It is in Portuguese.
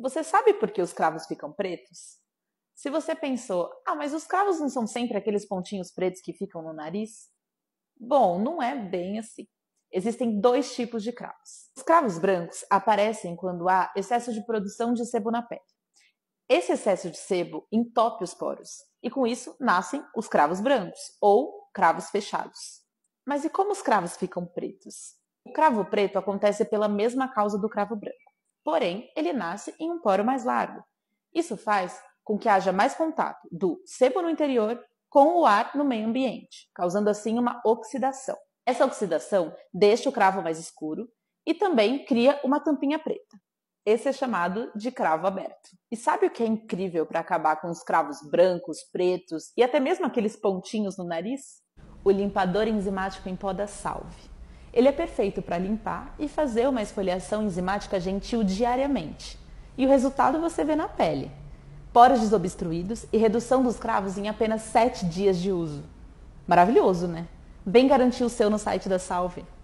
Você sabe por que os cravos ficam pretos? Se você pensou, ah, mas os cravos não são sempre aqueles pontinhos pretos que ficam no nariz? Bom, não é bem assim. Existem dois tipos de cravos. Os cravos brancos aparecem quando há excesso de produção de sebo na pele. Esse excesso de sebo entope os poros e com isso nascem os cravos brancos ou cravos fechados. Mas e como os cravos ficam pretos? O cravo preto acontece pela mesma causa do cravo branco porém ele nasce em um poro mais largo. Isso faz com que haja mais contato do sebo no interior com o ar no meio ambiente, causando assim uma oxidação. Essa oxidação deixa o cravo mais escuro e também cria uma tampinha preta. Esse é chamado de cravo aberto. E sabe o que é incrível para acabar com os cravos brancos, pretos e até mesmo aqueles pontinhos no nariz? O limpador enzimático em pó da Salve. Ele é perfeito para limpar e fazer uma esfoliação enzimática gentil diariamente. E o resultado você vê na pele. Poros desobstruídos e redução dos cravos em apenas 7 dias de uso. Maravilhoso, né? Bem garantir o seu no site da Salve.